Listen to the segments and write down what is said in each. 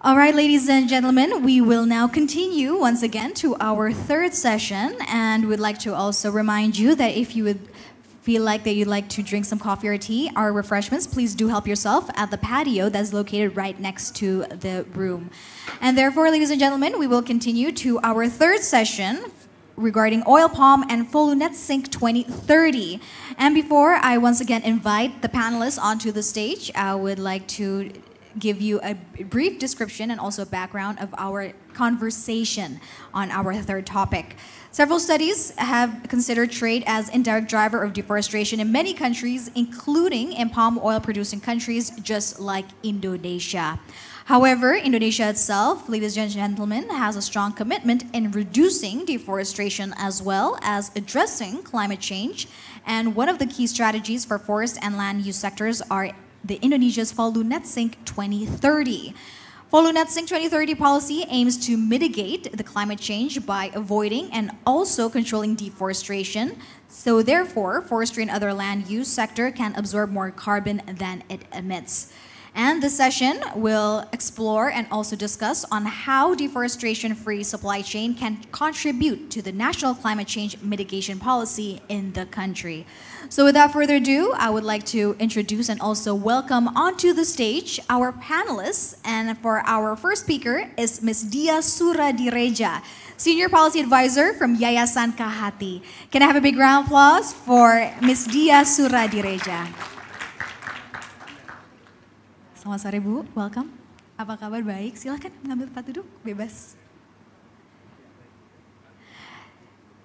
All right, ladies and gentlemen, we will now continue once again to our third session. And we'd like to also remind you that if you would feel like that you'd like to drink some coffee or tea or refreshments, please do help yourself at the patio that's located right next to the room. And therefore, ladies and gentlemen, we will continue to our third session regarding oil palm and net Sync 2030. And before I once again invite the panelists onto the stage, I would like to give you a brief description and also background of our conversation on our third topic. Several studies have considered trade as indirect driver of deforestation in many countries, including in palm oil producing countries just like Indonesia. However, Indonesia itself, ladies and gentlemen, has a strong commitment in reducing deforestation as well as addressing climate change. And one of the key strategies for forest and land use sectors are the Indonesia's Palu Net 2030. Palu Net 2030 policy aims to mitigate the climate change by avoiding and also controlling deforestation. So therefore, forestry and other land use sector can absorb more carbon than it emits. And this session will explore and also discuss on how deforestation-free supply chain can contribute to the national climate change mitigation policy in the country. So without further ado, I would like to introduce and also welcome onto the stage our panelists. And for our first speaker is Ms. Dia Suradireja, Senior Policy Advisor from Yayasan Kahati. Can I have a big round of applause for Ms. Dia Suradireja? Selamat sore Bu, welcome. Apa kabar baik? Silahkan mengambil tempat duduk, bebas.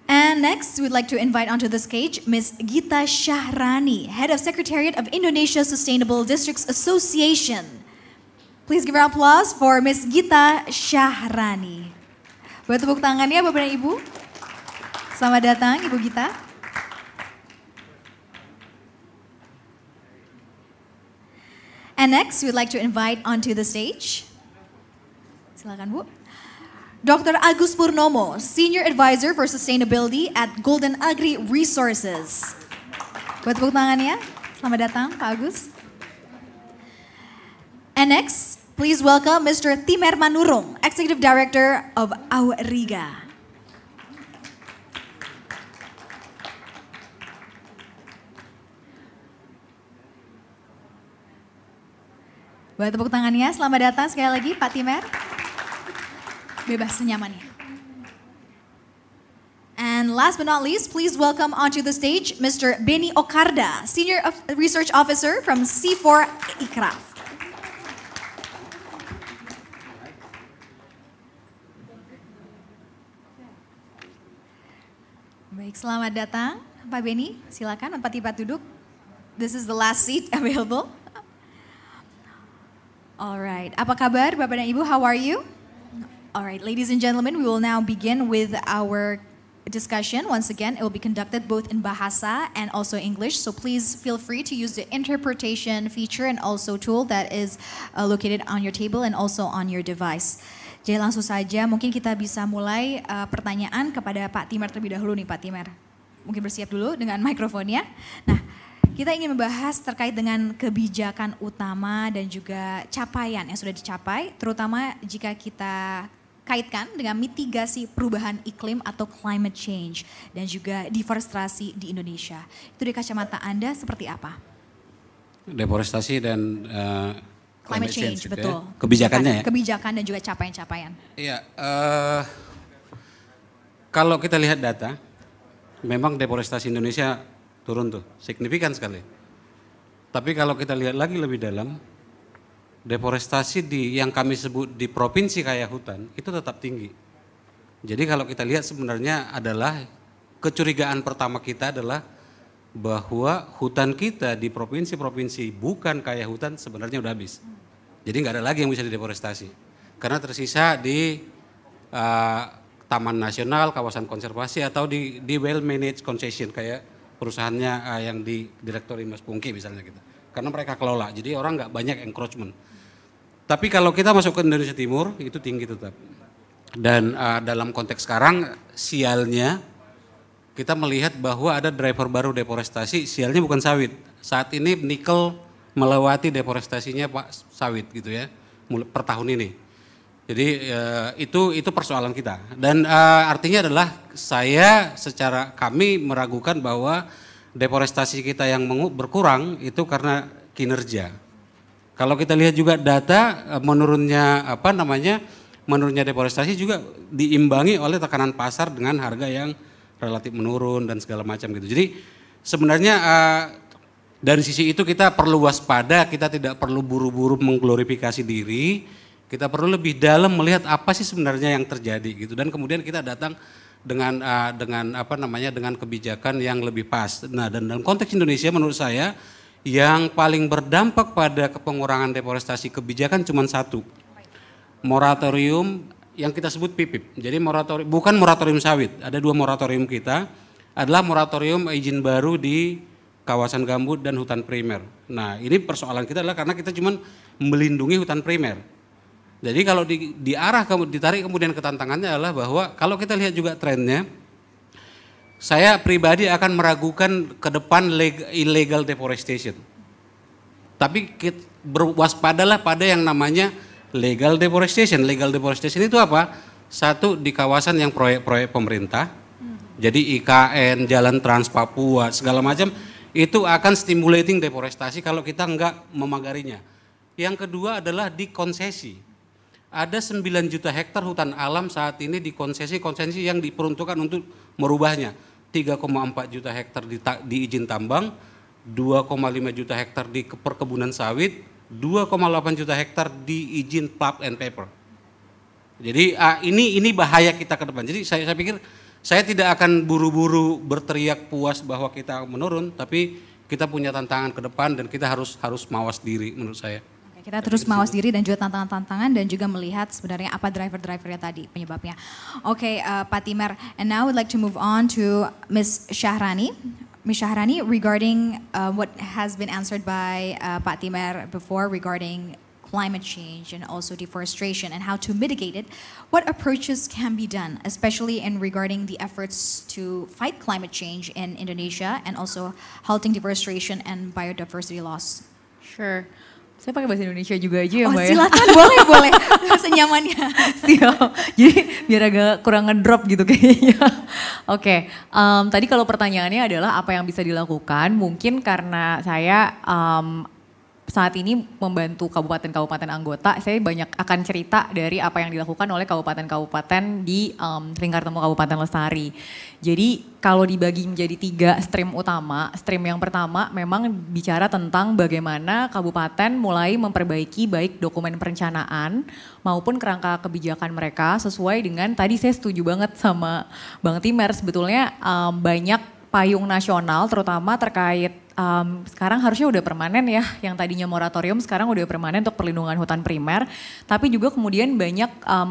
And next, we'd like to invite onto the stage Ms. Gita Shahrani, Head of Secretariat of Indonesia Sustainable Districts Association. Please give her applause for Ms. Gita Shahrani. Buat tepuk tangannya Bapak dan Ibu. Selamat datang Ibu Gita. And next, we'd like to invite onto the stage. Silakan Bu. Dr. Agus Purnomo, Senior Advisor for Sustainability at Golden Agri Resources. Buat tepuk tangannya, selamat datang Pak Agus. And next, please welcome Mr. Timer Manurung, Executive Director of AURIGA. Boleh tepuk tangannya, selamat datang sekali lagi Pak Timer. Bebas senyamannya. And last but not least, please welcome onto the stage Mr. Benny Okarda, Senior Research Officer from C4 ICRAF. Baik, selamat datang Pak Benny. Silakan tempat tempat duduk. This is the last seat available. All right. Apa kabar, Bapak dan Ibu? How are you? All right, ladies and gentlemen, we will now begin with our discussion. Once again, it will be conducted both in Bahasa and also English. So please feel free to use the interpretation feature and also tool that is uh, located on your table and also on your device. Jadi langsung saja mungkin kita bisa mulai uh, pertanyaan kepada Pak Timar terlebih dahulu nih Pak Timar. Mungkin bersiap dulu dengan mikrofonnya. Nah, Kita ingin membahas terkait dengan kebijakan utama dan juga capaian yang sudah dicapai, terutama jika kita kaitkan dengan mitigasi perubahan iklim atau climate change dan juga deforestasi di Indonesia. Itu di kacamata Anda seperti apa? Deforestasi dan uh, climate, change, change betul. Ya. Kebijakannya ya? Kebijakan dan juga capaian-capaian. Iya, uh, kalau kita lihat data, memang deforestasi Indonesia turun tuh, signifikan sekali. Tapi kalau kita lihat lagi lebih dalam, deforestasi di yang kami sebut di provinsi kaya hutan itu tetap tinggi. Jadi kalau kita lihat sebenarnya adalah kecurigaan pertama kita adalah bahwa hutan kita di provinsi-provinsi bukan kaya hutan sebenarnya udah habis. Jadi nggak ada lagi yang bisa dideforestasi karena tersisa di uh, taman nasional, kawasan konservasi atau di di well managed concession kayak perusahaannya uh, yang di direktori Mas Pungki misalnya gitu. Karena mereka kelola, jadi orang nggak banyak encroachment. Tapi kalau kita masuk ke Indonesia Timur itu tinggi tetap. Dan uh, dalam konteks sekarang sialnya kita melihat bahwa ada driver baru deforestasi, sialnya bukan sawit. Saat ini nikel melewati deforestasinya Pak sawit gitu ya, per tahun ini. Jadi uh, itu itu persoalan kita dan uh, artinya adalah saya secara kami meragukan bahwa deforestasi kita yang berkurang itu karena kinerja. Kalau kita lihat juga data eh, menurunnya apa namanya menurunnya deforestasi juga diimbangi oleh tekanan pasar dengan harga yang relatif menurun dan segala macam gitu. Jadi sebenarnya uh, dari sisi itu kita perlu waspada, kita tidak perlu buru-buru mengglorifikasi diri kita perlu lebih dalam melihat apa sih sebenarnya yang terjadi gitu dan kemudian kita datang dengan uh, dengan apa namanya dengan kebijakan yang lebih pas. Nah, dan dalam konteks Indonesia menurut saya yang paling berdampak pada pengurangan deforestasi kebijakan cuma satu. Moratorium yang kita sebut PIPIP. Jadi moratorium bukan moratorium sawit. Ada dua moratorium kita adalah moratorium izin baru di kawasan gambut dan hutan primer. Nah, ini persoalan kita adalah karena kita cuma melindungi hutan primer. Jadi kalau di, diarah ditarik kemudian ketantangannya adalah bahwa kalau kita lihat juga trennya, saya pribadi akan meragukan ke depan illegal deforestation. Tapi berwaspadalah pada yang namanya legal deforestation. Legal deforestation itu apa? Satu di kawasan yang proyek-proyek pemerintah, jadi IKN, Jalan Trans Papua, segala macam itu akan stimulating deforestasi kalau kita enggak memagarinya. Yang kedua adalah di konsesi ada 9 juta hektar hutan alam saat ini di konsesi-konsesi yang diperuntukkan untuk merubahnya. 3,4 juta hektar di, di izin tambang, 2,5 juta hektar di perkebunan sawit, 2,8 juta hektar di izin pulp and paper. Jadi ini ini bahaya kita ke depan. Jadi saya saya pikir saya tidak akan buru-buru berteriak puas bahwa kita menurun, tapi kita punya tantangan ke depan dan kita harus harus mawas diri menurut saya. Kita terus mawas diri dan juga tantangan-tantangan dan juga melihat sebenarnya apa driver-drivernya tadi penyebabnya. Oke, okay, uh, eh, Pak Timer, and now I would like to move on to Miss Syahrani. Miss Syahrani, regarding uh, what has been answered by uh, Pak Timer before regarding climate change and also deforestation and how to mitigate it, what approaches can be done, especially in regarding the efforts to fight climate change in Indonesia and also halting deforestation and biodiversity loss? Sure. Saya pakai bahasa Indonesia juga aja ya oh, Mbak ya. silakan, ya? boleh, boleh. Bahasa Senyamannya. Siap. Jadi biar agak kurang ngedrop gitu kayaknya. Oke, okay. um, tadi kalau pertanyaannya adalah apa yang bisa dilakukan. Mungkin karena saya um, saat ini membantu kabupaten-kabupaten anggota, saya banyak akan cerita dari apa yang dilakukan oleh kabupaten-kabupaten di um, Lingkar Temu Kabupaten Lestari. Jadi kalau dibagi menjadi tiga stream utama, stream yang pertama memang bicara tentang bagaimana kabupaten mulai memperbaiki baik dokumen perencanaan maupun kerangka kebijakan mereka sesuai dengan tadi saya setuju banget sama Bang Timer sebetulnya um, banyak payung nasional terutama terkait um, sekarang harusnya udah permanen ya, yang tadinya moratorium sekarang udah permanen untuk perlindungan hutan primer, tapi juga kemudian banyak um,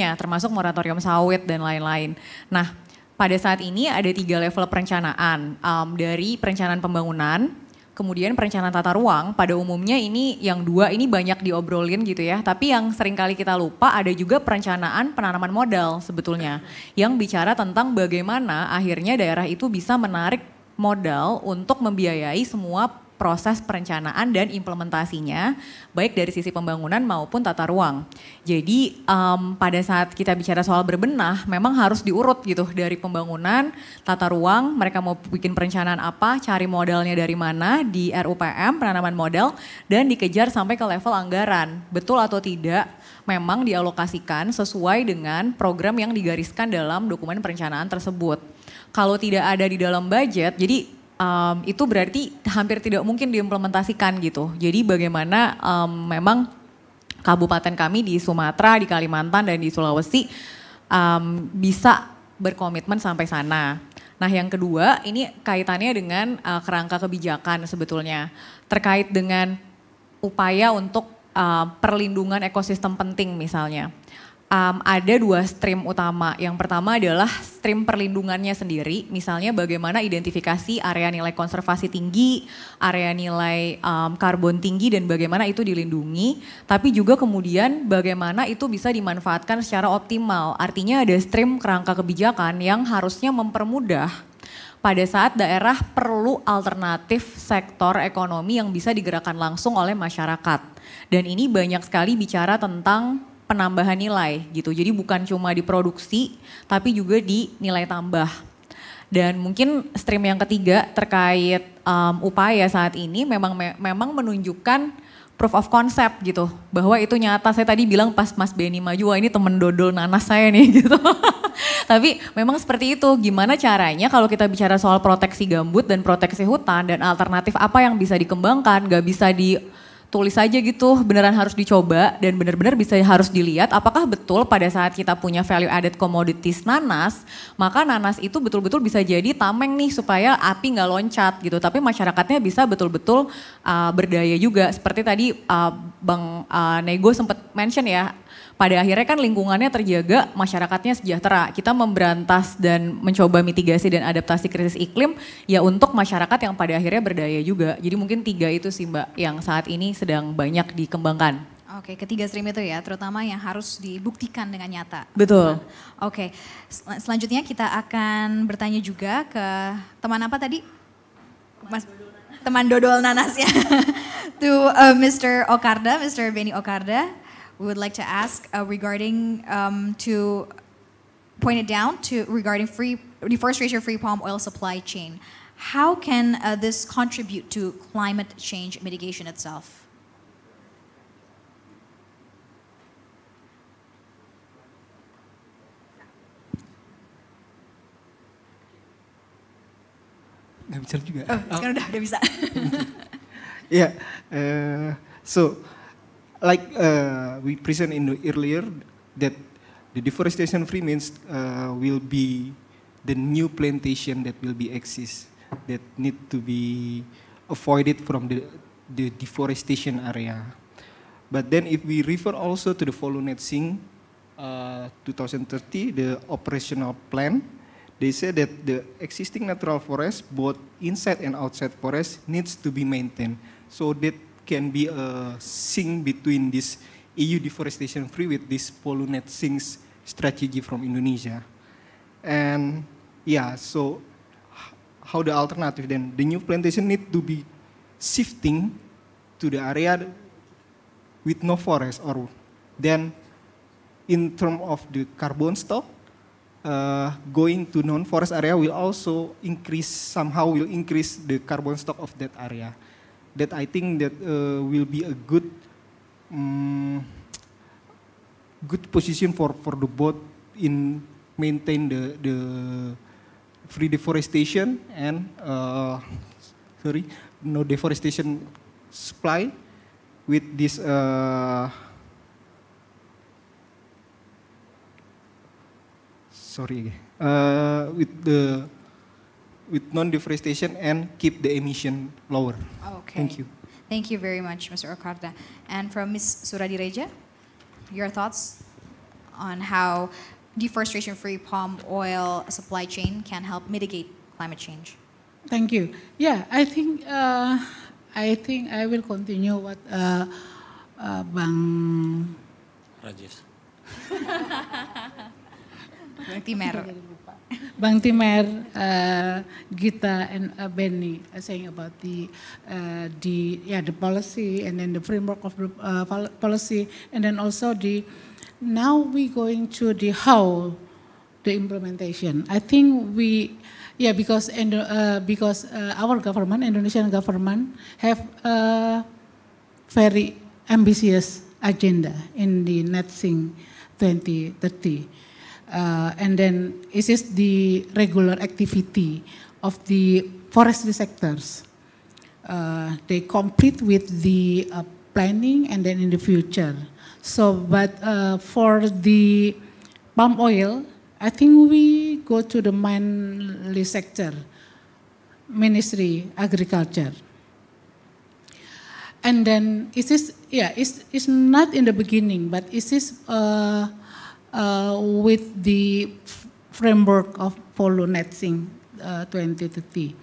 termasuk moratorium sawit dan lain-lain. Nah, pada saat ini ada tiga level perencanaan, um, dari perencanaan pembangunan, kemudian perencanaan tata ruang, pada umumnya ini yang dua ini banyak diobrolin gitu ya, tapi yang sering kali kita lupa ada juga perencanaan penanaman modal sebetulnya, yang bicara tentang bagaimana akhirnya daerah itu bisa menarik modal untuk membiayai semua proses perencanaan dan implementasinya, baik dari sisi pembangunan maupun tata ruang. Jadi um, pada saat kita bicara soal berbenah, memang harus diurut gitu dari pembangunan, tata ruang, mereka mau bikin perencanaan apa, cari modalnya dari mana di RUPM penanaman modal dan dikejar sampai ke level anggaran, betul atau tidak? Memang dialokasikan sesuai dengan program yang digariskan dalam dokumen perencanaan tersebut kalau tidak ada di dalam budget, jadi um, itu berarti hampir tidak mungkin diimplementasikan gitu. Jadi bagaimana um, memang kabupaten kami di Sumatera, di Kalimantan, dan di Sulawesi um, bisa berkomitmen sampai sana. Nah, yang kedua ini kaitannya dengan uh, kerangka kebijakan sebetulnya terkait dengan upaya untuk uh, perlindungan ekosistem penting misalnya um, ada dua stream utama. Yang pertama adalah stream perlindungannya sendiri, misalnya bagaimana identifikasi area nilai konservasi tinggi, area nilai um, karbon tinggi, dan bagaimana itu dilindungi. Tapi juga kemudian bagaimana itu bisa dimanfaatkan secara optimal. Artinya ada stream kerangka kebijakan yang harusnya mempermudah pada saat daerah perlu alternatif sektor ekonomi yang bisa digerakkan langsung oleh masyarakat. Dan ini banyak sekali bicara tentang penambahan nilai gitu. Jadi bukan cuma diproduksi tapi juga di nilai tambah. Dan mungkin stream yang ketiga terkait um, upaya saat ini memang me memang menunjukkan proof of concept gitu. Bahwa itu nyata. Saya tadi bilang pas Mas Benny maju, wah ini temen dodol nanas saya nih gitu. Tapi memang seperti itu. Gimana caranya kalau kita bicara soal proteksi gambut dan proteksi hutan dan alternatif apa yang bisa dikembangkan, gak bisa di tulis aja gitu beneran harus dicoba dan bener-bener bisa harus dilihat apakah betul pada saat kita punya value added commodities nanas maka nanas itu betul-betul bisa jadi tameng nih supaya api nggak loncat gitu tapi masyarakatnya bisa betul-betul uh, berdaya juga seperti tadi uh, bang uh, Nego sempat mention ya pada akhirnya kan lingkungannya terjaga, masyarakatnya sejahtera. Kita memberantas dan mencoba mitigasi dan adaptasi krisis iklim ya untuk masyarakat yang pada akhirnya berdaya juga. Jadi mungkin tiga itu sih Mbak yang saat ini sedang banyak dikembangkan. Oke, ketiga stream itu ya, terutama yang harus dibuktikan dengan nyata. Betul. Nah, Oke, Sel selanjutnya kita akan bertanya juga ke teman apa tadi? Mas, teman dodol nanasnya. to uh, Mr. Okarda, Mr. Benny Okarda. we would like to ask uh, regarding um, to point it down to regarding free deforestation free palm oil supply chain. How can uh, this contribute to climate change mitigation itself? juga. Oh, udah, udah bisa. yeah, uh, so, like uh, we present in earlier that the deforestation free means uh, will be the new plantation that will be exist that need to be avoided from the, the deforestation area. But then if we refer also to the follow Sing uh, 2030, the operational plan, they say that the existing natural forest, both inside and outside forest, needs to be maintained so that can be a sync between this EU deforestation free with this net sinks strategy from Indonesia. And yeah, so how the alternative then? The new plantation need to be shifting to the area with no forest or then in term of the carbon stock, uh, going to non-forest area will also increase, somehow will increase the carbon stock of that area that I think that uh, will be a good um, good position for for the boat in maintain the the free deforestation and uh, sorry no deforestation supply with this uh, sorry uh, with the with non-deforestation and keep the emission lower. Okay. Thank you. Thank you very much, Mr. Okarda. And from Ms. Reja, your thoughts on how deforestation-free palm oil supply chain can help mitigate climate change? Thank you. Yeah, I think uh, I think I will continue what uh, uh, Bang Rajesh. Timer. Bangtimer, uh, Gita, and uh, Benny are saying about the uh, the yeah the policy and then the framework of uh, policy and then also the now we going to the how the implementation. I think we yeah because and uh, because uh, our government Indonesian government have a very ambitious agenda in the net thing 2030 uh, and then this is the regular activity of the forestry sectors. Uh, they complete with the uh, planning and then in the future. So, but uh, for the palm oil, I think we go to the manly sector, Ministry Agriculture. And then it is, yeah, it's, it's not in the beginning, but it is uh, uh, with the framework of Polo Netsing uh, 2030.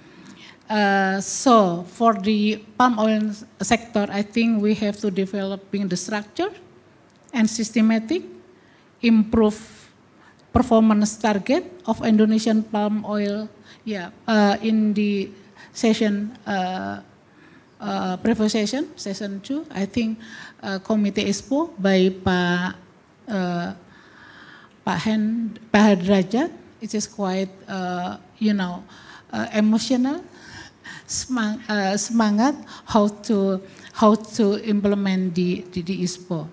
Uh, so for the palm oil sector, I think we have to developing the structure and systematic, improve performance target of Indonesian palm oil. Yeah, uh, in the session uh, uh, previous session, session two, I think uh, Committee Expo by Pa. uh, Pak, Hen, Pak it is quite, uh, you know, uh, emotional semang, uh, semangat how to how to implement the, the, the ISPO.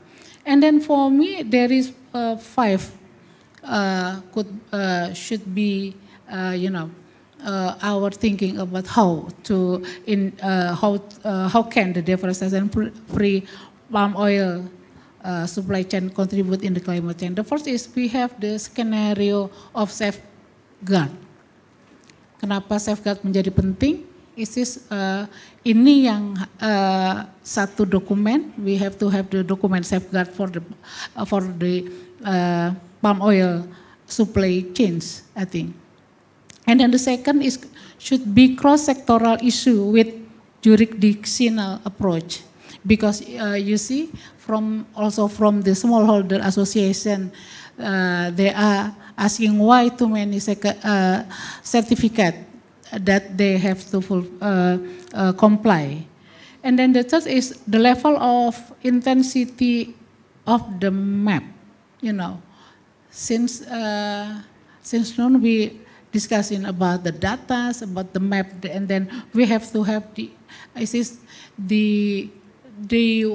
And then for me, there is uh, five uh, could uh, should be uh, you know uh, our thinking about how to in uh, how uh, how can the deforestation free palm oil Uh, supply chain contribute in the climate change. The first is we have the scenario of safeguard. Kenapa safeguard menjadi penting? It is uh, ini yang uh, satu dokumen we have to have the document safeguard for the uh, for the uh, palm oil supply chains I think. And then the second is should be cross sectoral issue with jurisdictional approach. because uh, you see from also from the smallholder association uh, they are asking why too many uh, certificate that they have to full, uh, uh, comply and then the third is the level of intensity of the map you know since uh, since noon we discussing about the data, about the map, and then we have to have the, is this the the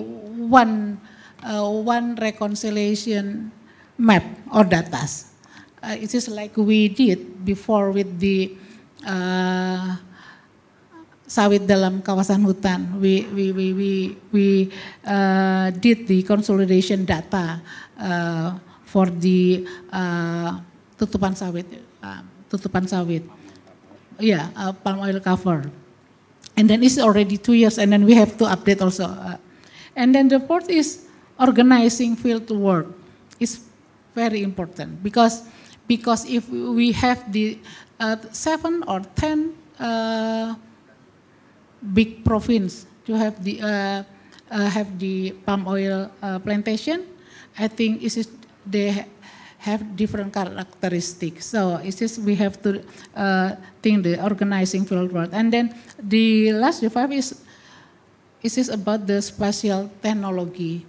one uh, one reconciliation map or data. Uh, it is like we did before with the uh, sawit dalam kawasan hutan. We we we we we uh, did the consolidation data uh, for the uh, tutupan sawit, uh, tutupan sawit. Ya, yeah, uh, palm oil cover. And then it's already two years, and then we have to update also. Uh, and then the fourth is organizing field work. It's very important because because if we have the uh, seven or ten uh, big province to have the uh, uh have the palm oil uh, plantation, I think it is they have different characteristics. So it's just we have to uh, think the organizing world. And then the last five is it is about the spatial technology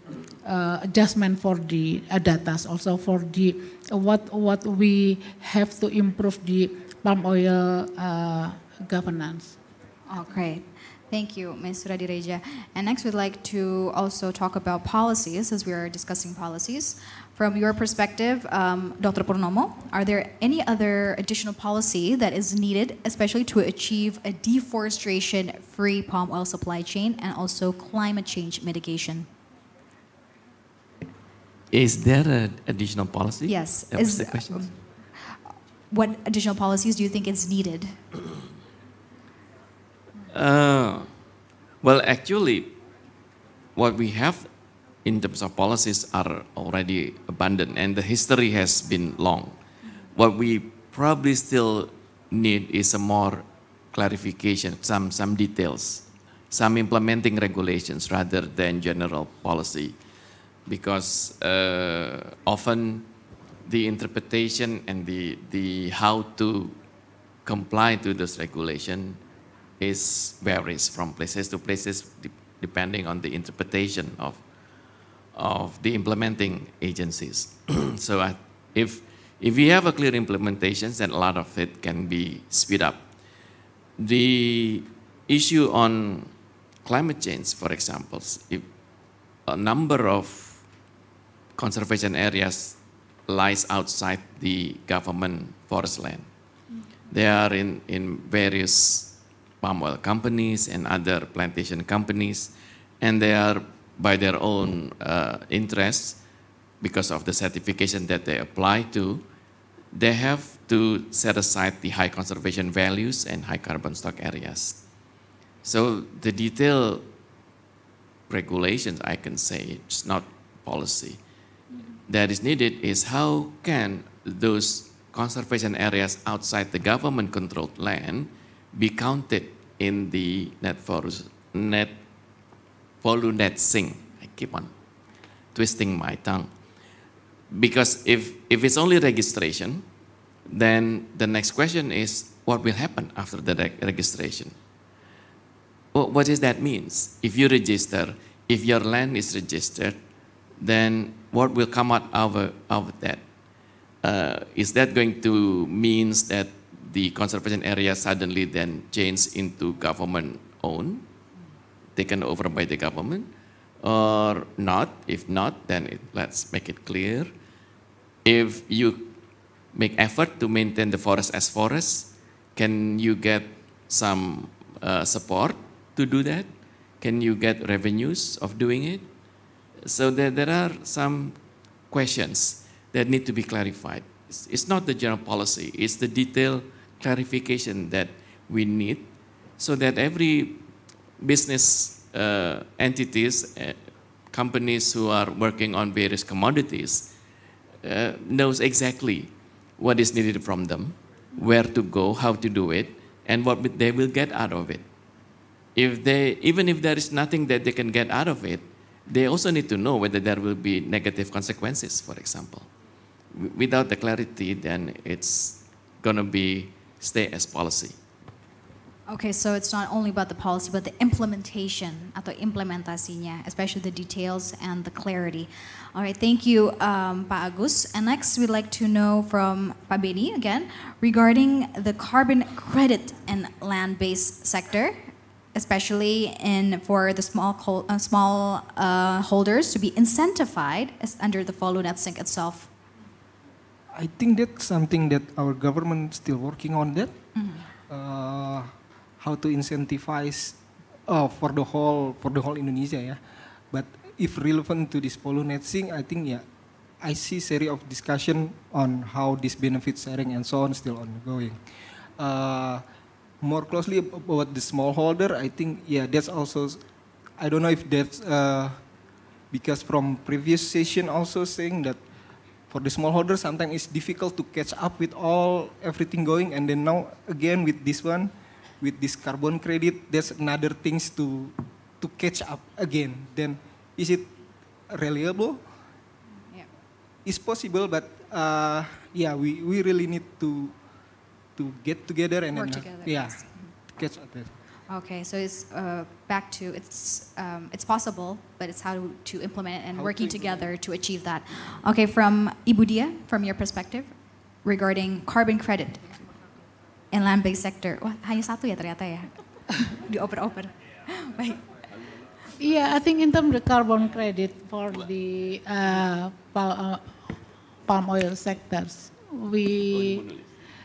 uh, adjustment for the uh, data, also for the what what we have to improve the palm oil uh, governance. Oh, great. Thank you, Ms. Suradireja. And next, we'd like to also talk about policies, as we are discussing policies. From your perspective, um, Dr. Pornomo, are there any other additional policy that is needed, especially to achieve a deforestation-free palm oil supply chain and also climate change mitigation? Is there an additional policy? Yes. That is, the question. Um, what additional policies do you think is needed? Uh, well, actually, what we have in terms of policies are already abundant and the history has been long. What we probably still need is a more clarification, some, some details, some implementing regulations rather than general policy because uh, often the interpretation and the, the how to comply to this regulation is varies from places to places depending on the interpretation of of the implementing agencies. so I, if, if we have a clear implementation, then a lot of it can be speed up. The issue on climate change, for example, if a number of conservation areas lies outside the government forest land. Mm-hmm. They are in, in various palm oil companies and other plantation companies, and they are by their own uh, interests because of the certification that they apply to, they have to set aside the high conservation values and high carbon stock areas. So the detailed regulations, I can say, it's not policy. That is needed is how can those conservation areas outside the government-controlled land be counted in the net forest, net that thing. I keep on twisting my tongue. Because if, if it's only registration, then the next question is what will happen after the registration? Well, what does that mean? If you register, if your land is registered, then what will come out of, of that? Uh, is that going to means that the conservation area suddenly then change into government owned? taken over by the government or not. If not, then it, let's make it clear. If you make effort to maintain the forest as forest, can you get some uh, support to do that? Can you get revenues of doing it? So there, there are some questions that need to be clarified. It's, it's not the general policy, it's the detailed clarification that we need so that every business uh, entities, uh, companies who are working on various commodities, uh, knows exactly what is needed from them, where to go, how to do it, and what they will get out of it. If they, even if there is nothing that they can get out of it, they also need to know whether there will be negative consequences, for example. Without the clarity, then it's going to be stay as policy. Okay, so it's not only about the policy, but the implementation atau implementasinya, especially the details and the clarity. All right, thank you, um, Pak Agus. And next, we'd like to know from Pak Beni again regarding the carbon credit and land-based sector, especially in for the small uh, small uh, holders to be incentivized under the follow net sync itself. I think that's something that our government still working on that. Mm -hmm. uh, how to incentivize uh, for the whole for the whole Indonesia Yeah. But if relevant to this Polunet thing, I think yeah, I see series of discussion on how this benefit sharing and so on still ongoing. Uh, more closely about the smallholder, I think yeah, that's also. I don't know if that's uh, because from previous session also saying that for the smallholder sometimes it's difficult to catch up with all everything going, and then now again with this one, with this carbon credit, there's another things to to catch up again. Then is it reliable? Yeah. It's possible, but uh, yeah, we, we really need to to get together and work then, uh, together. Yeah, catch up. There. Okay, so it's uh, back to it's um, it's possible, but it's how to implement and how working to together to achieve that. Okay, from Ibudia, from your perspective regarding carbon credit. in land-based sector. Wah, hanya satu ya ternyata ya. Dioper-oper. Baik. Yeah, I think in terms the carbon credit for the uh, uh palm oil sectors, we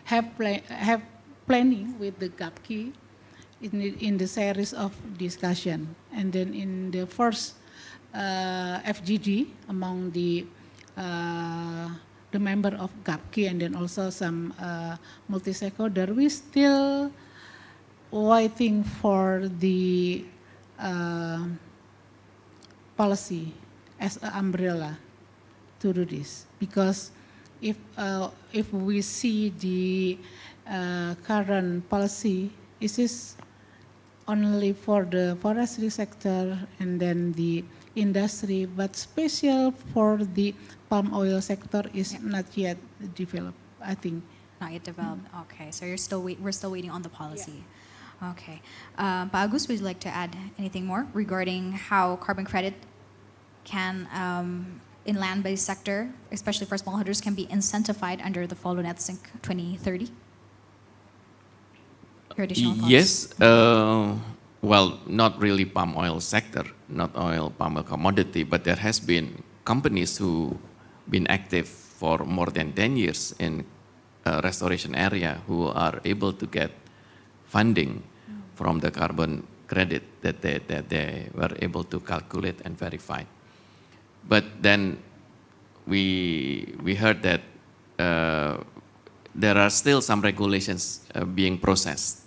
have pl have planning with the GAPKI in the, in the series of discussion, and then in the first uh, FGD among the uh, the member of GAPKI and then also some uh, multi-stakeholder, we still waiting for the uh, policy as an umbrella to do this because if uh, if we see the uh, current policy, it is only for the forestry sector and then the industry, but special for the palm oil sector is yeah. not yet developed, I think. Not yet developed. Mm. Okay, so you're still wait, we're still waiting on the policy. Yeah. Okay, uh, Agus, would you like to add anything more regarding how carbon credit can um, in land-based sector, especially for smallholders, can be incentivized under the Follow Net Sync 2030? Yes. Uh, well, not really palm oil sector, not oil palm oil commodity, but there has been companies who been active for more than 10 years in a restoration area who are able to get funding from the carbon credit that they, that they were able to calculate and verify. But then we, we heard that uh, there are still some regulations uh, being processed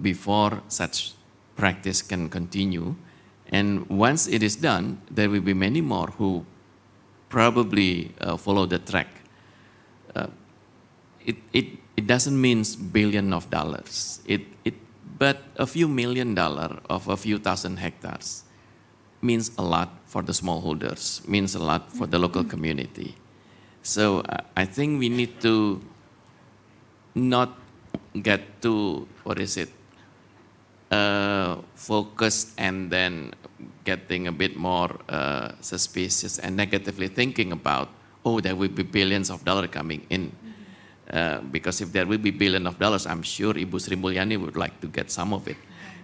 before such practice can continue. And once it is done, there will be many more who probably uh, follow the track. Uh, it, it, it doesn't mean billion of dollars, it, it, but a few million dollar of a few thousand hectares means a lot for the smallholders, means a lot for the local community. So I think we need to not get too, what is it, uh, focused and then getting a bit more uh, suspicious and negatively thinking about, oh, there will be billions of dollars coming in. Uh, because if there will be billions of dollars, I'm sure Ibu Sri Mulyani would like to get some of it,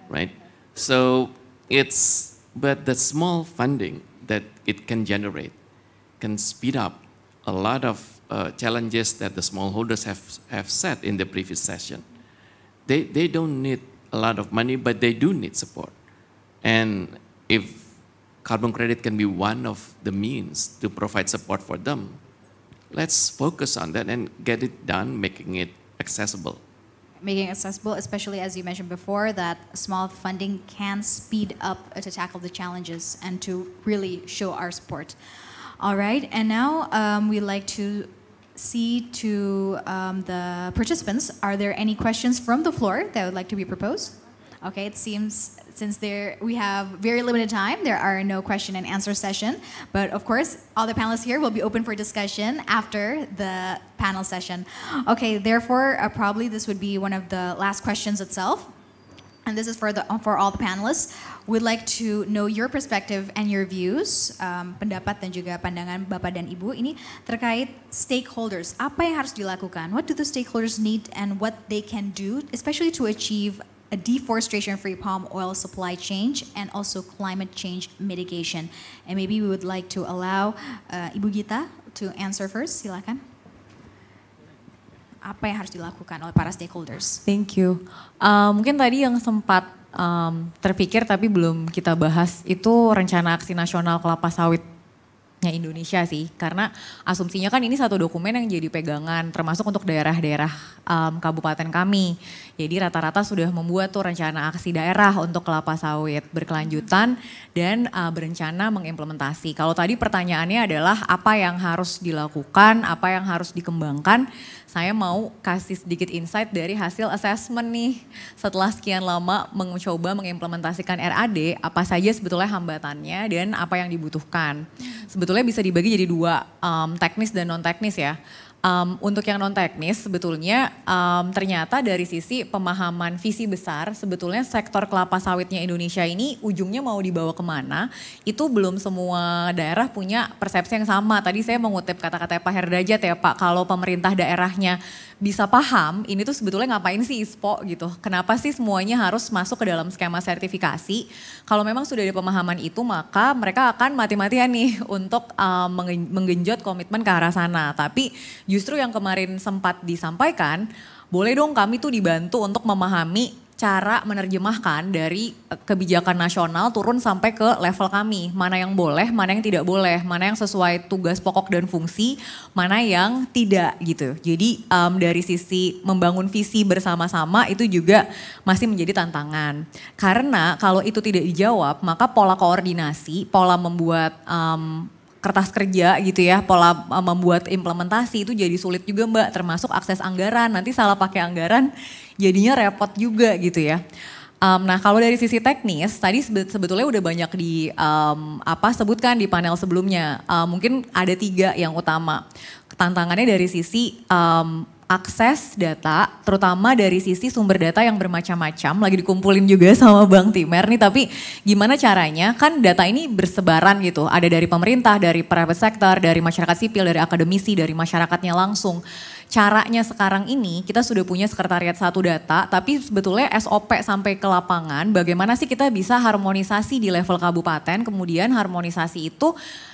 right? So it's, but the small funding that it can generate can speed up a lot of uh, challenges that the smallholders have, have set in the previous session. They, they don't need a lot of money, but they do need support. And if carbon credit can be one of the means to provide support for them, let's focus on that and get it done, making it accessible. Making it accessible, especially as you mentioned before, that small funding can speed up to tackle the challenges and to really show our support. All right, and now um, we'd like to see to um, the participants. Are there any questions from the floor that would like to be proposed? Okay, it seems since there we have very limited time, there are no question and answer session. But of course, all the panelists here will be open for discussion after the panel session. Okay, therefore, uh, probably this would be one of the last questions itself. And this is for the for all the panelists. We'd like to know your perspective and your views, um, pendapat dan juga pandangan Bapak dan Ibu ini terkait stakeholders. Apa yang harus dilakukan? What do the stakeholders need and what they can do, especially to achieve a deforestation-free palm oil supply change and also climate change mitigation. And maybe we would like to allow uh, Ibu Gita to answer first, silakan. Apa yang harus dilakukan oleh para stakeholders? Thank you. Uh, mungkin tadi yang sempat um, terpikir tapi belum kita bahas itu rencana aksi nasional kelapa sawit nya Indonesia sih karena asumsinya kan ini satu dokumen yang jadi pegangan termasuk untuk daerah-daerah um, kabupaten kami. Jadi rata-rata sudah membuat tuh rencana aksi daerah untuk kelapa sawit berkelanjutan dan uh, berencana mengimplementasi. Kalau tadi pertanyaannya adalah apa yang harus dilakukan, apa yang harus dikembangkan saya mau kasih sedikit insight dari hasil assessment nih. Setelah sekian lama mencoba mengimplementasikan RAD, apa saja sebetulnya hambatannya dan apa yang dibutuhkan. Sebetulnya bisa dibagi jadi dua, um, teknis dan non-teknis ya. Um, untuk yang non teknis sebetulnya um, ternyata dari sisi pemahaman visi besar sebetulnya sektor kelapa sawitnya Indonesia ini ujungnya mau dibawa kemana itu belum semua daerah punya persepsi yang sama. Tadi saya mengutip kata-kata Pak Herdajat ya Pak kalau pemerintah daerahnya bisa paham ini tuh sebetulnya ngapain sih ISPO gitu. Kenapa sih semuanya harus masuk ke dalam skema sertifikasi kalau memang sudah ada pemahaman itu maka mereka akan mati-matian nih untuk uh, menggenjot komitmen ke arah sana. Tapi justru yang kemarin sempat disampaikan, boleh dong kami tuh dibantu untuk memahami cara menerjemahkan dari eh, kebijakan nasional turun sampai ke level kami. Mana yang boleh, mana yang tidak boleh, mana yang sesuai tugas pokok dan fungsi, mana yang tidak gitu. Jadi um, dari sisi membangun visi bersama-sama itu juga masih menjadi tantangan. Karena kalau itu tidak dijawab, maka pola koordinasi, pola membuat um, kertas kerja gitu ya, pola membuat implementasi itu jadi sulit juga Mbak, termasuk akses anggaran. Nanti salah pakai anggaran jadinya repot juga gitu ya. Um, nah kalau dari sisi teknis tadi sebetulnya udah banyak di um, apa sebutkan di panel sebelumnya. um, mungkin ada tiga yang utama. Tantangannya dari sisi um, akses data, terutama dari sisi sumber data yang bermacam-macam, lagi dikumpulin juga sama Bang Timer nih, tapi gimana caranya, kan data ini bersebaran gitu, ada dari pemerintah, dari private sector, dari masyarakat sipil, dari akademisi, dari masyarakatnya langsung. Caranya sekarang ini, kita sudah punya sekretariat satu data, tapi sebetulnya SOP sampai ke lapangan, bagaimana sih kita bisa harmonisasi di level kabupaten, kemudian harmonisasi itu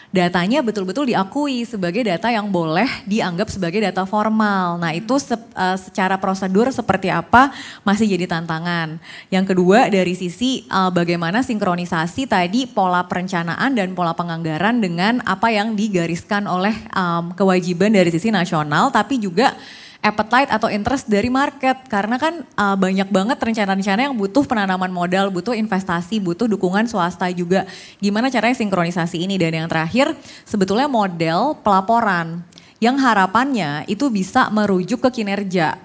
datanya betul-betul diakui sebagai data yang boleh dianggap sebagai data formal. Nah itu se uh, secara prosedur seperti apa masih jadi tantangan. Yang kedua dari sisi uh, bagaimana sinkronisasi tadi pola perencanaan dan pola penganggaran dengan apa yang digariskan oleh um, kewajiban dari sisi nasional tapi juga appetite atau interest dari market karena kan uh, banyak banget rencana-rencana yang butuh penanaman modal, butuh investasi, butuh dukungan swasta juga. Gimana caranya sinkronisasi ini dan yang terakhir sebetulnya model pelaporan yang harapannya itu bisa merujuk ke kinerja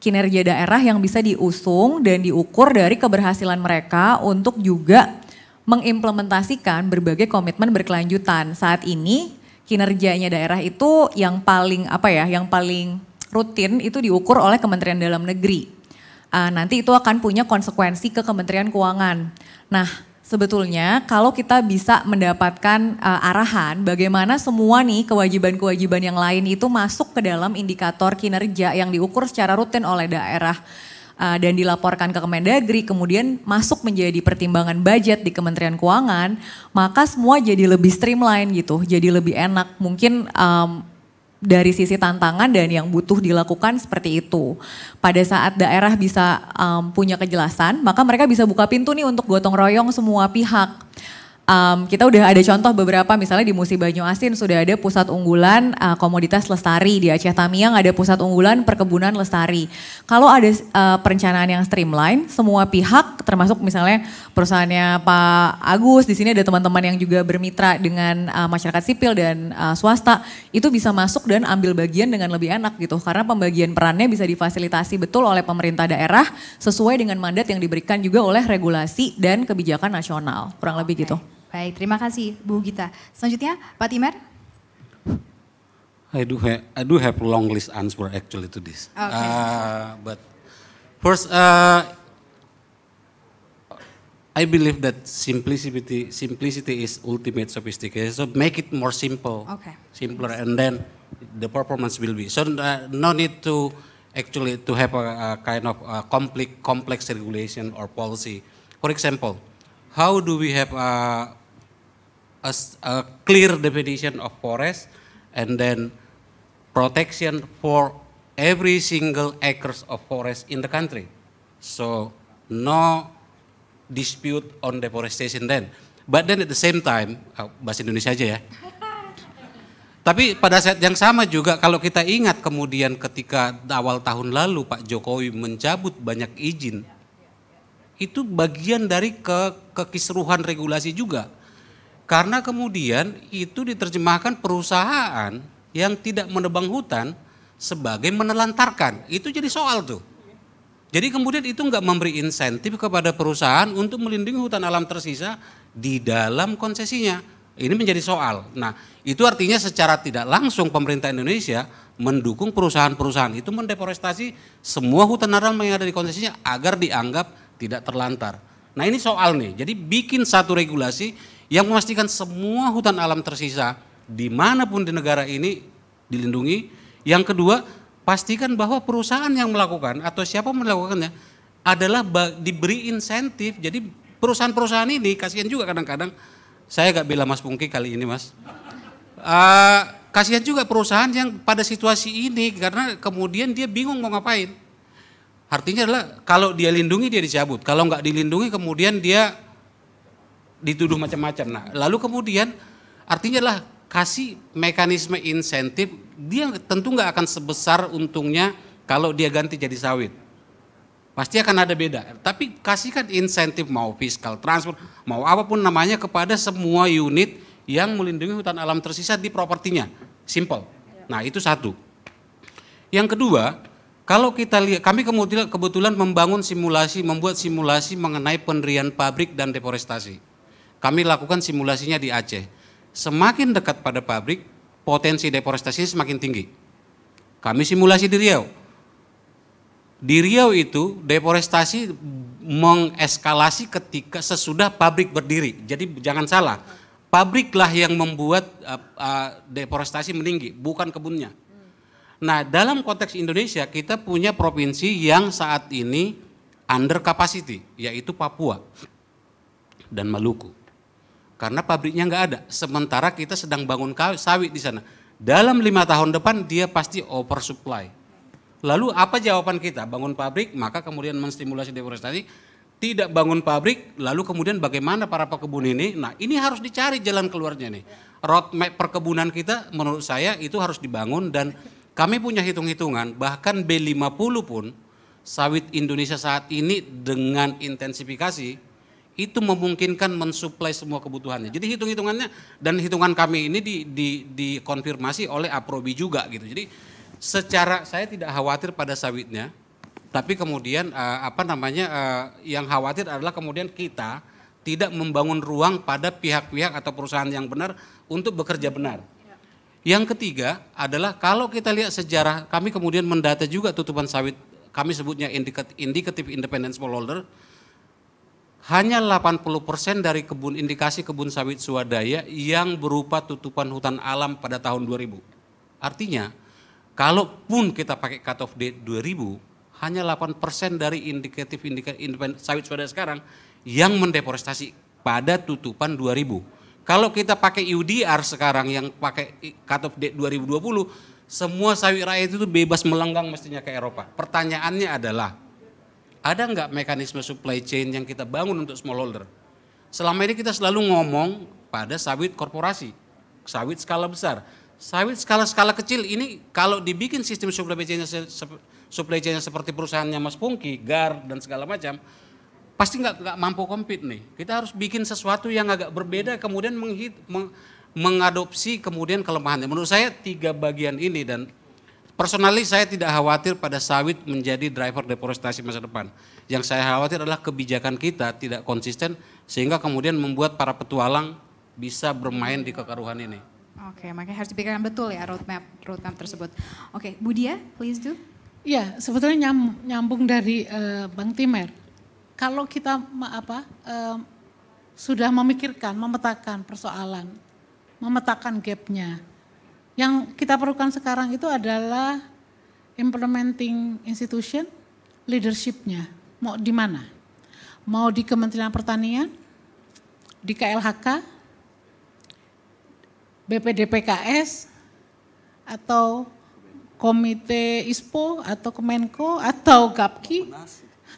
kinerja daerah yang bisa diusung dan diukur dari keberhasilan mereka untuk juga mengimplementasikan berbagai komitmen berkelanjutan. Saat ini kinerjanya daerah itu yang paling apa ya, yang paling rutin itu diukur oleh Kementerian Dalam Negeri. Uh, nanti itu akan punya konsekuensi ke Kementerian Keuangan. Nah, sebetulnya kalau kita bisa mendapatkan uh, arahan bagaimana semua nih kewajiban-kewajiban yang lain itu masuk ke dalam indikator kinerja yang diukur secara rutin oleh daerah uh, dan dilaporkan ke Kemendagri, kemudian masuk menjadi pertimbangan budget di Kementerian Keuangan, maka semua jadi lebih streamline gitu, jadi lebih enak. Mungkin um, dari sisi tantangan dan yang butuh dilakukan seperti itu. Pada saat daerah bisa um, punya kejelasan, maka mereka bisa buka pintu nih untuk gotong royong semua pihak um, kita udah ada contoh beberapa misalnya di Musi Banyu Asin sudah ada pusat unggulan uh, komoditas lestari di Aceh Tamiang ada pusat unggulan perkebunan lestari. Kalau ada uh, perencanaan yang streamline, semua pihak termasuk misalnya perusahaannya Pak Agus di sini ada teman-teman yang juga bermitra dengan uh, masyarakat sipil dan uh, swasta itu bisa masuk dan ambil bagian dengan lebih enak gitu karena pembagian perannya bisa difasilitasi betul oleh pemerintah daerah sesuai dengan mandat yang diberikan juga oleh regulasi dan kebijakan nasional kurang lebih okay. gitu. Baik, terima kasih Bu Gita. Selanjutnya Pak Timer. I do have, I do have long list answer actually to this. Okay. Uh, but first, uh, I believe that simplicity simplicity is ultimate sophistication. So make it more simple, okay. simpler, and then the performance will be. So uh, no need to actually to have a, a kind of a uh, complex complex regulation or policy. For example, how do we have a uh, a, a clear definition of forest and then protection for every single acres of forest in the country. So no dispute on deforestation then. But then at the same time, oh, bahasa Indonesia aja ya. Tapi pada saat yang sama juga kalau kita ingat kemudian ketika awal tahun lalu Pak Jokowi mencabut banyak izin, itu bagian dari ke kekisruhan regulasi juga karena kemudian itu diterjemahkan perusahaan yang tidak menebang hutan sebagai menelantarkan. Itu jadi soal tuh. Jadi kemudian itu nggak memberi insentif kepada perusahaan untuk melindungi hutan alam tersisa di dalam konsesinya. Ini menjadi soal. Nah, itu artinya secara tidak langsung pemerintah Indonesia mendukung perusahaan-perusahaan itu mendeforestasi semua hutan alam yang ada di konsesinya agar dianggap tidak terlantar. Nah, ini soal nih. Jadi bikin satu regulasi yang memastikan semua hutan alam tersisa dimanapun di negara ini dilindungi. Yang kedua, pastikan bahwa perusahaan yang melakukan atau siapa melakukannya adalah diberi insentif. Jadi perusahaan-perusahaan ini kasihan juga kadang-kadang. Saya gak bilang Mas Pungki kali ini Mas. Uh, kasihan juga perusahaan yang pada situasi ini karena kemudian dia bingung mau ngapain. Artinya adalah kalau dia lindungi dia dicabut, kalau nggak dilindungi kemudian dia dituduh macam-macam. Nah, lalu kemudian artinya lah kasih mekanisme insentif dia tentu nggak akan sebesar untungnya kalau dia ganti jadi sawit. Pasti akan ada beda. Tapi kasihkan insentif mau fiskal transfer, mau apapun namanya kepada semua unit yang melindungi hutan alam tersisa di propertinya. Simple. Nah, itu satu. Yang kedua, kalau kita lihat kami kemudian kebetulan membangun simulasi, membuat simulasi mengenai pendirian pabrik dan deforestasi. Kami lakukan simulasinya di Aceh. Semakin dekat pada pabrik, potensi deforestasi semakin tinggi. Kami simulasi di Riau. Di Riau itu deforestasi mengeskalasi ketika sesudah pabrik berdiri. Jadi jangan salah, pabriklah yang membuat uh, uh, deforestasi meninggi, bukan kebunnya. Nah, dalam konteks Indonesia kita punya provinsi yang saat ini under capacity, yaitu Papua dan Maluku. Karena pabriknya nggak ada. Sementara kita sedang bangun sawit di sana. Dalam lima tahun depan dia pasti oversupply. Lalu apa jawaban kita? Bangun pabrik, maka kemudian menstimulasi deforestasi. Tidak bangun pabrik, lalu kemudian bagaimana para pekebun ini? Nah ini harus dicari jalan keluarnya nih. Roadmap perkebunan kita menurut saya itu harus dibangun dan kami punya hitung-hitungan bahkan B50 pun sawit Indonesia saat ini dengan intensifikasi itu memungkinkan mensuplai semua kebutuhannya. Jadi hitung-hitungannya dan hitungan kami ini di, di, dikonfirmasi oleh Aprobi juga gitu. Jadi secara saya tidak khawatir pada sawitnya, tapi kemudian uh, apa namanya uh, yang khawatir adalah kemudian kita tidak membangun ruang pada pihak-pihak atau perusahaan yang benar untuk bekerja benar. Yang ketiga adalah kalau kita lihat sejarah, kami kemudian mendata juga tutupan sawit, kami sebutnya indicative independent smallholder, hanya 80% dari kebun indikasi kebun sawit swadaya yang berupa tutupan hutan alam pada tahun 2000. Artinya, kalaupun kita pakai cut off date 2000, hanya 8% dari indikatif indikatif sawit swadaya sekarang yang mendeforestasi pada tutupan 2000. Kalau kita pakai UDR sekarang yang pakai cut off date 2020, semua sawit rakyat itu bebas melenggang mestinya ke Eropa. Pertanyaannya adalah ada nggak mekanisme supply chain yang kita bangun untuk smallholder? Selama ini kita selalu ngomong pada sawit korporasi, sawit skala besar. Sawit skala-skala kecil ini kalau dibikin sistem supply chain supply chain seperti perusahaannya Mas Pungki, Gar dan segala macam, pasti nggak nggak mampu kompet nih. Kita harus bikin sesuatu yang agak berbeda kemudian menghit, meng, mengadopsi kemudian kelemahannya. Menurut saya tiga bagian ini dan Personally saya tidak khawatir pada sawit menjadi driver deforestasi masa depan. Yang saya khawatir adalah kebijakan kita tidak konsisten sehingga kemudian membuat para petualang bisa bermain di kekaruhan ini. Oke, okay, makanya harus dipikirkan betul ya roadmap roadmap tersebut. Oke, okay, Budia, ya, please do. Ya, sebetulnya nyam, nyambung dari uh, Bang Timer. Kalau kita apa uh, sudah memikirkan, memetakan persoalan, memetakan gapnya, yang kita perlukan sekarang itu adalah implementing institution, leadershipnya. Mau di mana? Mau di Kementerian Pertanian, di KLHK, BPDPKS, atau Komite ISPO, atau Kemenko, atau GAPKI,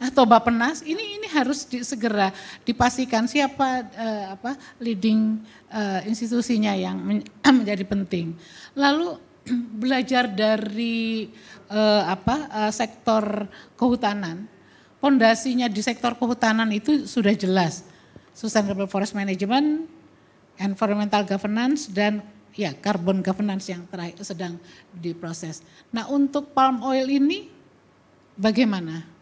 atau Bappenas ini ini harus di, segera dipastikan siapa uh, apa leading uh, institusinya yang men, menjadi penting. Lalu belajar dari uh, apa uh, sektor kehutanan, pondasinya di sektor kehutanan itu sudah jelas sustainable forest management, environmental governance dan ya carbon governance yang terakhir sedang diproses. Nah untuk palm oil ini bagaimana?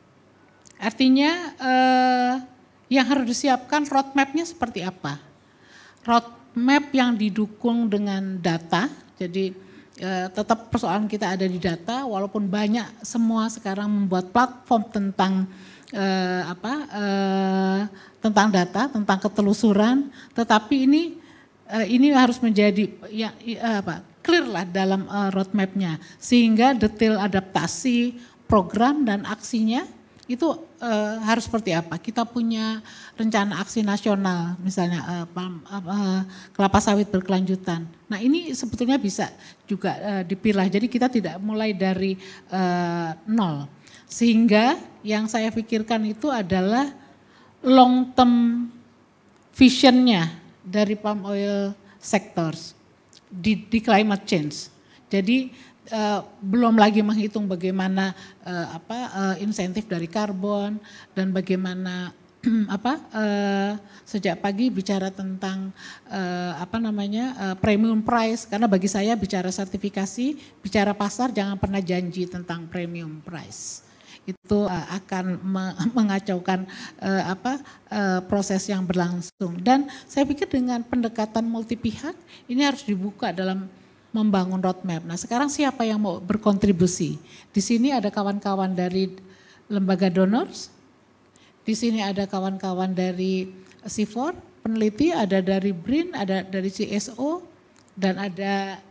Artinya eh, yang harus disiapkan roadmapnya seperti apa? Roadmap yang didukung dengan data, jadi eh, tetap persoalan kita ada di data, walaupun banyak semua sekarang membuat platform tentang eh, apa eh, tentang data, tentang ketelusuran, tetapi ini eh, ini harus menjadi ya, eh, apa clear lah dalam eh, roadmapnya sehingga detail adaptasi program dan aksinya itu e, harus seperti apa? Kita punya rencana aksi nasional, misalnya e, pam, e, kelapa sawit berkelanjutan. Nah ini sebetulnya bisa juga e, dipilah. Jadi kita tidak mulai dari e, nol. Sehingga yang saya pikirkan itu adalah long term visionnya dari palm oil sectors di, di climate change. Jadi Uh, belum lagi menghitung bagaimana uh, apa uh, insentif dari karbon dan bagaimana apa uh, sejak pagi bicara tentang uh, apa namanya uh, premium price karena bagi saya bicara sertifikasi bicara pasar jangan pernah janji tentang premium price itu uh, akan me mengacaukan uh, apa uh, proses yang berlangsung dan saya pikir dengan pendekatan multi pihak ini harus dibuka dalam membangun roadmap. Nah sekarang siapa yang mau berkontribusi? Di sini ada kawan-kawan dari lembaga donors, di sini ada kawan-kawan dari SIFOR, peneliti, ada dari BRIN, ada dari CSO, dan ada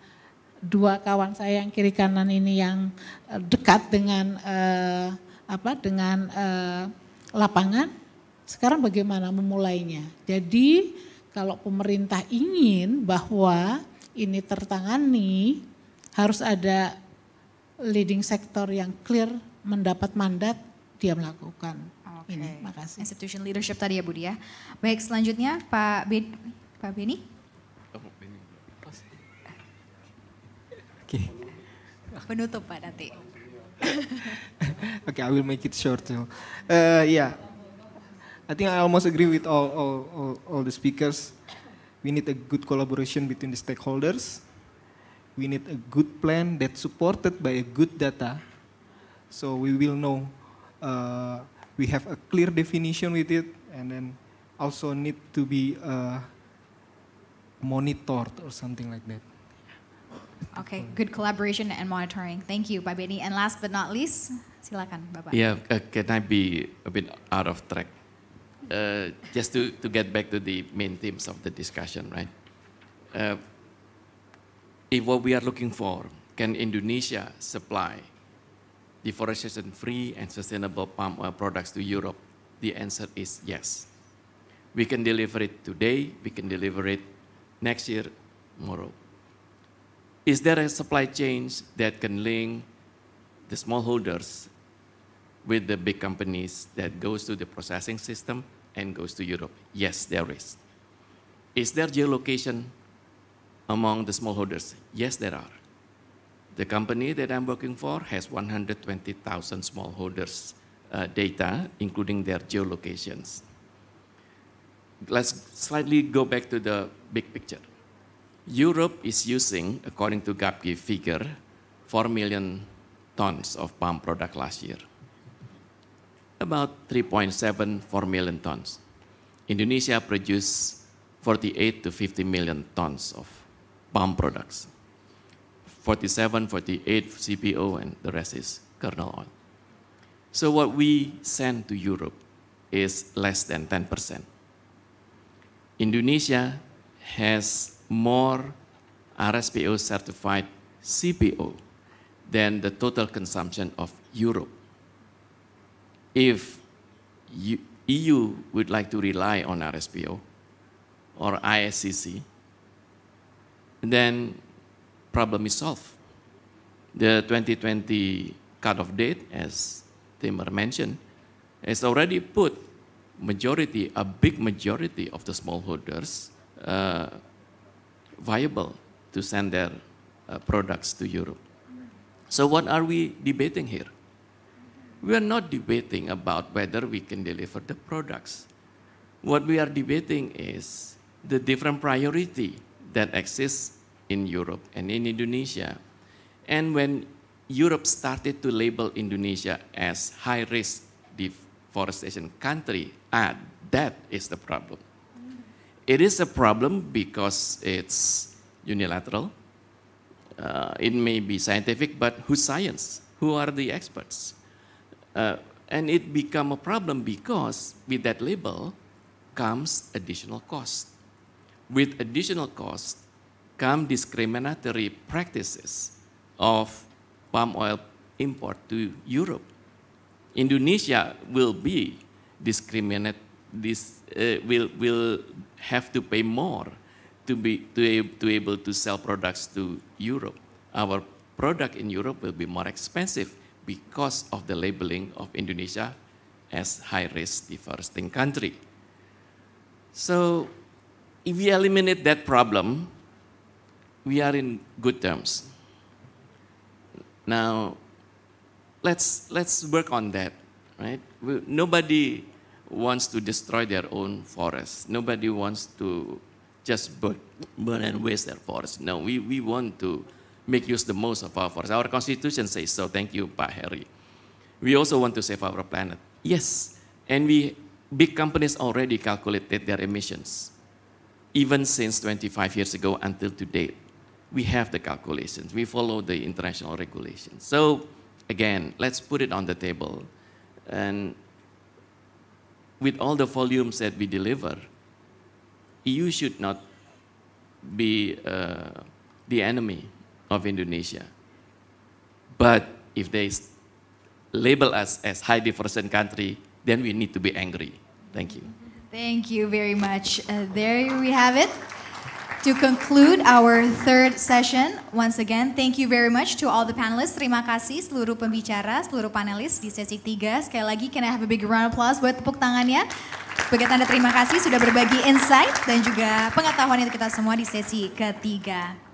dua kawan saya yang kiri kanan ini yang eh, dekat dengan eh, apa dengan eh, lapangan sekarang bagaimana memulainya jadi kalau pemerintah ingin bahwa ini tertangani, harus ada leading sector yang clear mendapat mandat dia melakukan. Okay. Ini, makasih. Institution leadership tadi ya Budi ya. Baik, selanjutnya Pak Bid, Pak Beni. Oh, okay. Penutup Pak nanti. okay, I will make it short. So. Uh, eh, yeah, I think I almost agree with all all all, all the speakers. We need a good collaboration between the stakeholders. We need a good plan that's supported by a good data. So we will know uh, we have a clear definition with it and then also need to be uh, monitored or something like that. Okay, good collaboration and monitoring. Thank you, Pak Benny. And last but not least, silakan, Bapak. Yeah, uh, can I be a bit out of track? Uh, just to, to get back to the main themes of the discussion, right? Uh, if what we are looking for, can Indonesia supply deforestation-free and sustainable palm oil products to Europe? The answer is yes. We can deliver it today, we can deliver it next year, tomorrow. Is there a supply chain that can link the smallholders with the big companies that goes to the processing system and goes to Europe? Yes, there is. Is there geolocation among the smallholders? Yes, there are. The company that I'm working for has 120,000 smallholders uh, data, including their geolocations. Let's slightly go back to the big picture. Europe is using, according to GAPGI figure, 4 million tons of palm product last year about 3.74 million tons. Indonesia produces 48 to 50 million tons of palm products. 47, 48 CPO, and the rest is kernel oil. So what we send to Europe is less than 10%. Indonesia has more RSPO certified CPO than the total consumption of Europe if you, EU would like to rely on RSPO or ISCC, then problem is solved. The 2020 cutoff date, as Timmer mentioned, has already put majority, a big majority of the smallholders uh, viable to send their uh, products to Europe. So what are we debating here? We are not debating about whether we can deliver the products. What we are debating is the different priority that exists in Europe and in Indonesia. And when Europe started to label Indonesia as high-risk deforestation country, ah, that is the problem. It is a problem because it's unilateral. Uh, it may be scientific, but who's science? Who are the experts? Uh, and it become a problem because with that label comes additional cost. With additional cost come discriminatory practices of palm oil import to Europe. Indonesia will be discriminate this uh, will will have to pay more to be to, to able to sell products to Europe. Our product in Europe will be more expensive because of the labeling of Indonesia as high-risk deforesting country. So if we eliminate that problem, we are in good terms. Now, let's, let's work on that, right? We, nobody wants to destroy their own forest. Nobody wants to just burn, burn and waste their forest. No, we, we want to make use the most of our forests. Our constitution says so. Thank you, Pak Harry. We also want to save our planet. Yes, and we big companies already calculated their emissions, even since 25 years ago until today. We have the calculations. We follow the international regulations. So again, let's put it on the table, and with all the volumes that we deliver, EU should not be uh, the enemy of Indonesia. But if they label us as high deforestation country, then we need to be angry. Thank you. Thank you very much. Uh, there we have it. To conclude our third session, once again, thank you very much to all the panelists. Terima kasih seluruh pembicara, seluruh panelis di sesi tiga Sekali lagi, can I have a big round of applause buat tepuk tangannya? Sebagai tanda terima kasih sudah berbagi insight dan juga pengetahuan itu kita semua di sesi ketiga.